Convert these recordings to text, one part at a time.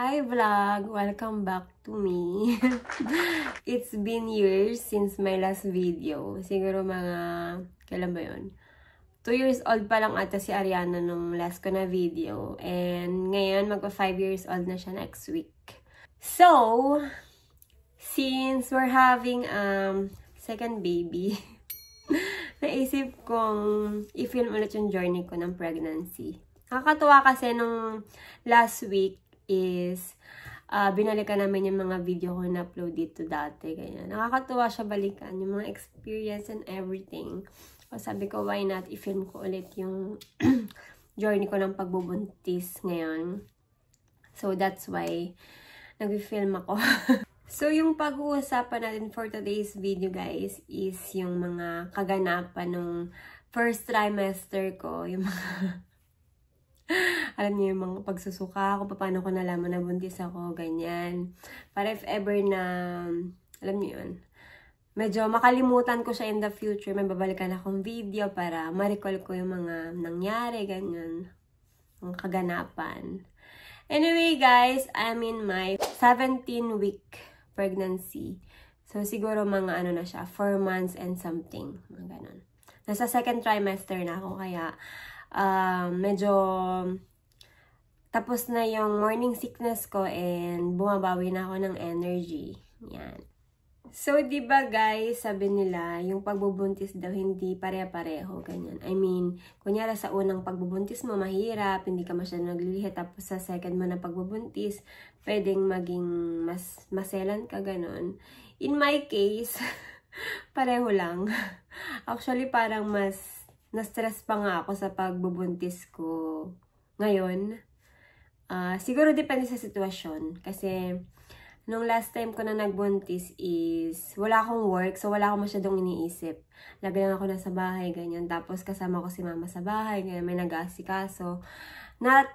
Hi vlog! Welcome back to me. It's been years since my last video. Siguro mga, kailan ba yun? 2 years old pa lang ata si Ariana nung last ko na video. And ngayon, magpa 5 years old na siya next week. So, since we're having um, second baby, naisip kong i-film ulit yung journey ko ng pregnancy. Nakakatuwa kasi nung last week, is uh, ah, binalikan namin yung mga video ko na-upload dito dati. Ganyan. Nakakatuwa siya balikan, yung mga experience and everything. O sabi ko, why not, i-film ko ulit yung journey ko ng pagbubuntis ngayon. So, that's why nag-film ako. so, yung pag-uusapan natin for today's video, guys, is yung mga kaganapan nung first trimester ko. Yung mga alam niyo yung mga pagsusuka, kung paano ko nalaman na buntis ako, ganyan. Para if ever na, alam niyo yun, medyo makalimutan ko siya in the future, may babalikan akong video para ma-recall ko yung mga nangyari, ganyan, ang kaganapan. Anyway guys, I'm in my 17 week pregnancy. So siguro mga ano na siya, 4 months and something, mga ganun. Nasa second trimester na ako, kaya uh, medyo tapos na yung morning sickness ko and bumabawi na ako ng energy. Yan. So, di ba guys, sabi nila, yung pagbubuntis daw hindi pare-pareho, ganyan. I mean, kunyara sa unang pagbubuntis mo, mahirap, hindi ka masyadong naglilihi, tapos sa second mo na pagbubuntis, pwedeng maging mas maselan ka, ganon. In my case, pareho lang. Actually, parang mas na-stress pa nga ako sa pagbubuntis ko ngayon. Uh, siguro depende sa sitwasyon. Kasi, nung last time ko na nagbuntis is, wala akong work, so wala akong masyadong iniisip. Lagi lang ako nasa bahay, ganyan. Tapos, kasama ko si mama sa bahay, ganyan, may nag-aasikaso. Not,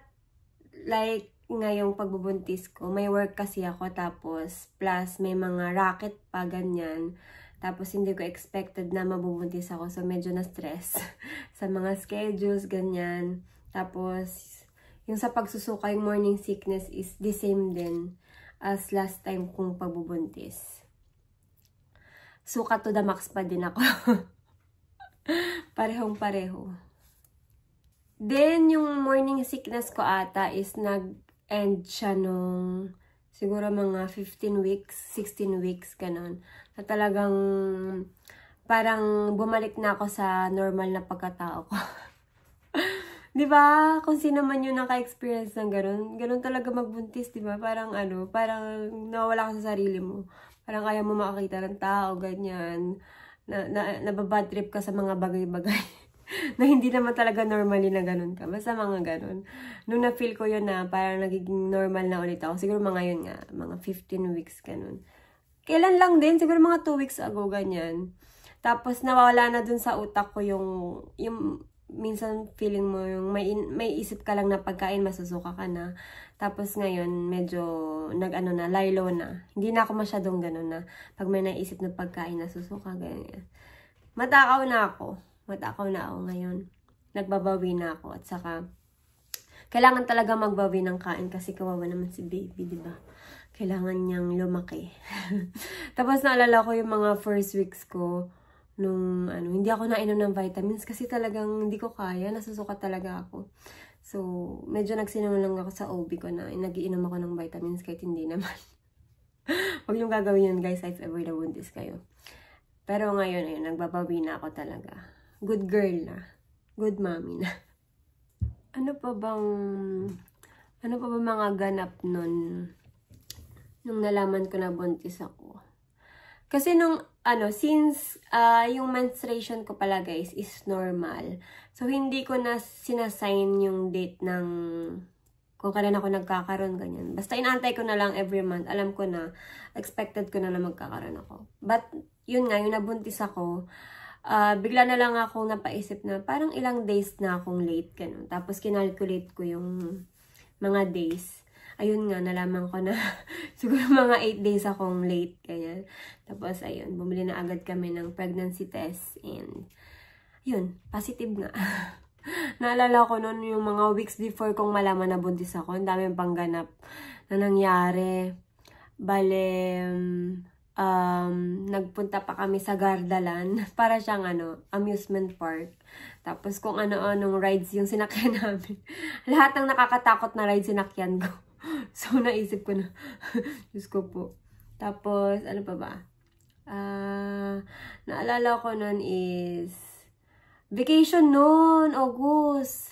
like, ngayong pagbubuntis ko, may work kasi ako, tapos, plus, may mga racket pa, ganyan. Tapos hindi ko expected na mabubuntis ako. So medyo na-stress sa mga schedules, ganyan. Tapos yung sa pagsusuka, yung morning sickness is the same din as last time kong pagbubuntis. Suka to the max pa din ako. Parehong-pareho. Then, yung morning sickness ko ata is nag-end siya nung siguro mga 15 weeks, 16 weeks, ganun. Na talagang parang bumalik na ako sa normal na pagkatao ko. 'Di ba? Kung sino man 'yung naka-experience ng ganun, ganun talaga magbuntis, 'di ba? Parang ano, parang nawala ka sa sarili mo. Parang kaya mo makakita ng tao, ganyan. Na, na, nababad trip ka sa mga bagay-bagay. na hindi naman talaga normally na ganun ka. Basta mga ganun. Noon na-feel ko yun na parang nagiging normal na ulit ako. Siguro mga yun nga, mga 15 weeks ganun. Kailan lang din, siguro mga 2 weeks ago ganyan. Tapos nawala na dun sa utak ko yung, yung minsan feeling mo yung may, in, may isip ka lang na pagkain, masusuka ka na. Tapos ngayon, medyo nag-ano na, lilo na. Hindi na ako masyadong ganun na pag may naisip na pagkain, nasusuka, ganyan. Matakaw na ako matakaw na ako ngayon. Nagbabawi na ako at saka kailangan talaga magbawi ng kain kasi kawawa naman si baby, di ba? Kailangan niyang lumaki. Tapos naalala ko yung mga first weeks ko nung ano, hindi ako nainom ng vitamins kasi talagang hindi ko kaya, nasusuka talaga ako. So, medyo nagsinungaling ako sa OB ko na nagiinom ako ng vitamins kahit hindi naman. Huwag yung gagawin yun guys if ever nabuntis kayo. Pero ngayon, ayun, nagbabawi na ako talaga good girl na. Good mommy na. Ano pa bang, ano pa ba mga ganap nun, nung nalaman ko na buntis ako? Kasi nung, ano, since uh, yung menstruation ko pala guys is normal. So, hindi ko na sinasign yung date ng kung kailan ako nagkakaroon, ganyan. Basta inaantay ko na lang every month. Alam ko na, expected ko na na magkakaroon ako. But, yun nga, yung nabuntis ako, uh, bigla na lang ako napaisip na parang ilang days na akong late, ganun. Tapos kinalculate ko yung mga days. Ayun nga, nalaman ko na siguro mga 8 days akong late, ganyan. Tapos ayun, bumili na agad kami ng pregnancy test and yun, positive nga. Naalala ko noon yung mga weeks before kong malaman na buntis ako, ang pang ganap na nangyari. Bale, mm, um, nagpunta pa kami sa Gardaland para siyang ano, amusement park. Tapos kung ano-anong rides yung sinakyan namin. Lahat ng nakakatakot na rides sinakyan ko. so, naisip ko na. Diyos ko po. Tapos, ano pa ba? Uh, naalala ko nun is vacation noon, August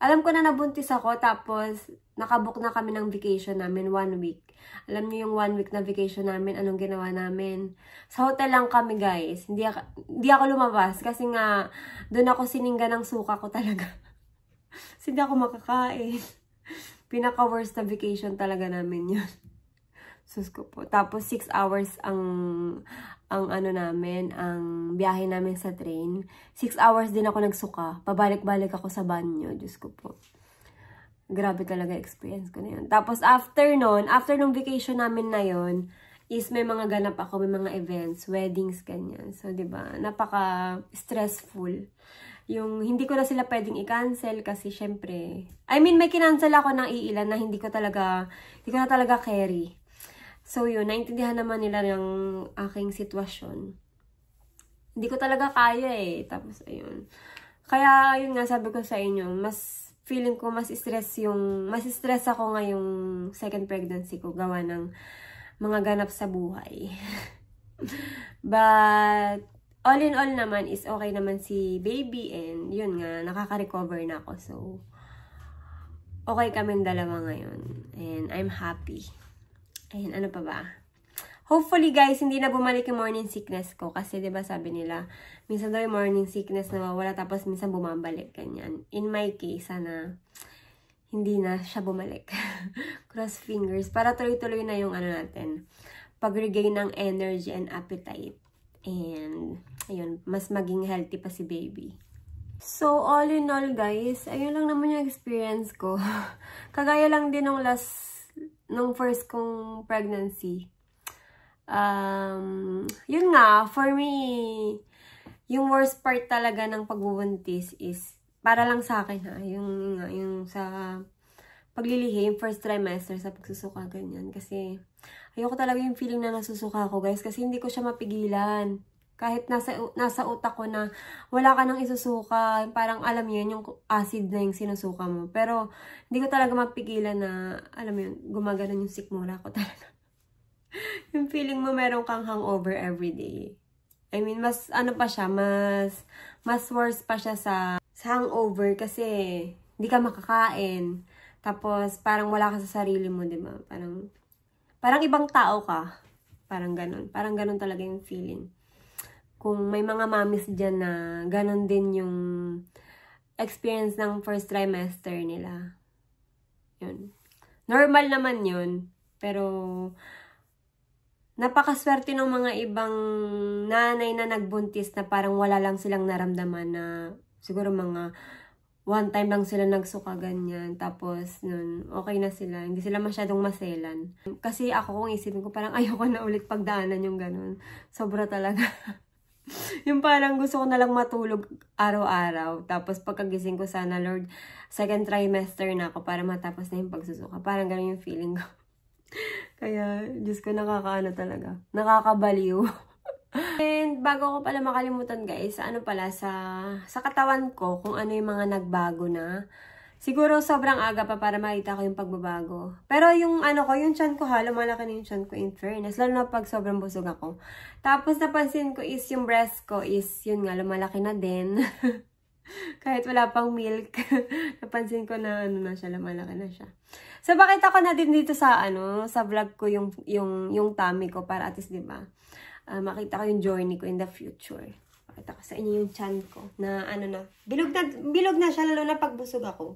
alam ko na nabuntis ako, tapos nakabook na kami ng vacation namin, one week. Alam niyo yung one week na vacation namin, anong ginawa namin. Sa hotel lang kami, guys. Hindi ako, hindi ako lumabas kasi nga, doon ako siningga ng suka ko talaga. hindi ako makakain. Pinaka-worst na vacation talaga namin yun. Sus ko po. Tapos 6 hours ang ang ano namin, ang biyahe namin sa train. 6 hours din ako nagsuka. Pabalik-balik ako sa banyo. Diyos ko po. Grabe talaga experience ko na yun. Tapos after nun, after nung vacation namin na yon is may mga ganap ako, may mga events, weddings, ganyan. So, di ba napaka stressful. Yung hindi ko na sila pwedeng i-cancel kasi syempre, I mean, may kinancel ako ng iilan na hindi ko talaga, hindi ko na talaga carry. So, yun, naintindihan naman nila yung aking sitwasyon. Hindi ko talaga kaya eh. Tapos, ayun. Kaya, yun nga, sabi ko sa inyo, mas feeling ko mas stress yung, mas stress ako ngayong second pregnancy ko gawa ng mga ganap sa buhay. But, all in all naman is okay naman si baby and yun nga, nakaka-recover na ako. So, okay kami dalawa ngayon and I'm happy. Ayan, ano pa ba? Hopefully guys, hindi na bumalik yung morning sickness ko. Kasi ba diba, sabi nila, minsan daw yung morning sickness na nawawala tapos minsan bumabalik. Ganyan. In my case, sana hindi na siya bumalik. Cross fingers. Para tuloy-tuloy na yung ano natin. Pag-regain ng energy and appetite. And, ayun, mas maging healthy pa si baby. So, all in all guys, ayun lang naman yung experience ko. Kagaya lang din ng last nung first kong pregnancy, um, yun nga, for me, yung worst part talaga ng pagbubuntis is, para lang sa akin ha, yung, yung sa paglilihim, first trimester, sa pagsusuka, ganyan. Kasi, ayoko talaga yung feeling na nasusuka ako, guys, kasi hindi ko siya mapigilan. Kahit nasa, nasa utak ko na wala ka nang isusuka, parang alam yun, yung acid na yung sinusuka mo. Pero, hindi ko talaga mapigilan na, alam mo yun, gumagalan yung sikmura ko talaga. yung feeling mo meron kang hangover every day. I mean, mas, ano pa siya, mas, mas worse pa siya sa, sa hangover kasi hindi ka makakain. Tapos, parang wala ka sa sarili mo, di ba? Parang, parang ibang tao ka. Parang ganun. Parang ganun talaga yung feeling kung may mga mamis dyan na ganun din yung experience ng first trimester nila. Yun. Normal naman yun. Pero, napakaswerte ng mga ibang nanay na nagbuntis na parang wala lang silang naramdaman na siguro mga one time lang sila nagsuka ganyan. Tapos, nun, okay na sila. Hindi sila masyadong maselan. Kasi ako kung isipin ko parang ayoko na ulit pagdaanan yung ganun. Sobra talaga. yung parang gusto ko na lang matulog araw-araw. Tapos pagkagising ko sana, Lord, second trimester na ako para matapos na yung pagsusuka. Parang ganun yung feeling ko. Kaya, Diyos ko, nakakaano talaga. Nakakabaliw. And bago ko pala makalimutan guys, ano pala sa, sa katawan ko, kung ano yung mga nagbago na Siguro sobrang aga pa para makita ko yung pagbabago. Pero yung ano ko, yung chan ko ha, lumalaki na yung chan ko in fairness. Lalo na pag sobrang busog ako. Tapos napansin ko is yung breast ko is, yun nga, lumalaki na din. Kahit wala pang milk, napansin ko na ano na siya, lumalaki na siya. So bakit ako na din dito sa ano, sa vlog ko yung yung yung tummy ko para at least 'di ba? Uh, makita ko yung journey ko in the future pakita ko sa inyo yung chan ko na ano na bilog na bilog na siya lalo na pag busog ako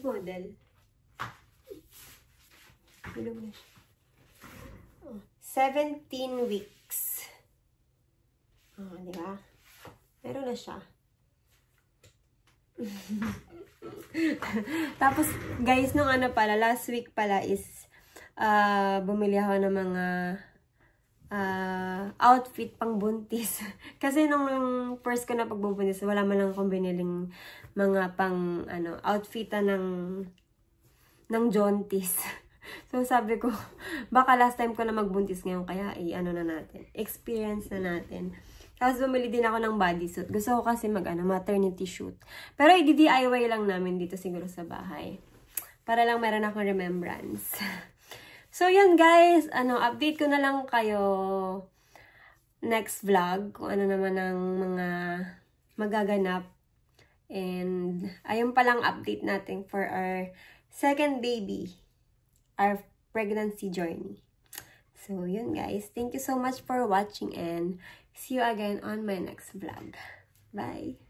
Role model. Bilog na siya. Oh, 17 weeks. Oh, di ba? Meron na siya. Tapos, guys, nung ano pala, last week pala is uh, bumili ako ng mga uh, outfit pang buntis. Kasi nung, nung first ko na pagbubuntis, wala man lang akong biniling mga pang ano, outfita ng ng jaunties. so sabi ko, baka last time ko na magbuntis ngayon kaya eh, ano na natin, experience na natin. Tapos bumili din ako ng bodysuit. Gusto ko kasi mag ano, maternity shoot. Pero i-DIY lang namin dito siguro sa bahay. Para lang meron akong remembrance. so yun guys, ano, update ko na lang kayo next vlog kung ano naman ang mga magaganap And ayun palang update natin for our second baby, our pregnancy journey. So, yun guys. Thank you so much for watching and see you again on my next vlog. Bye!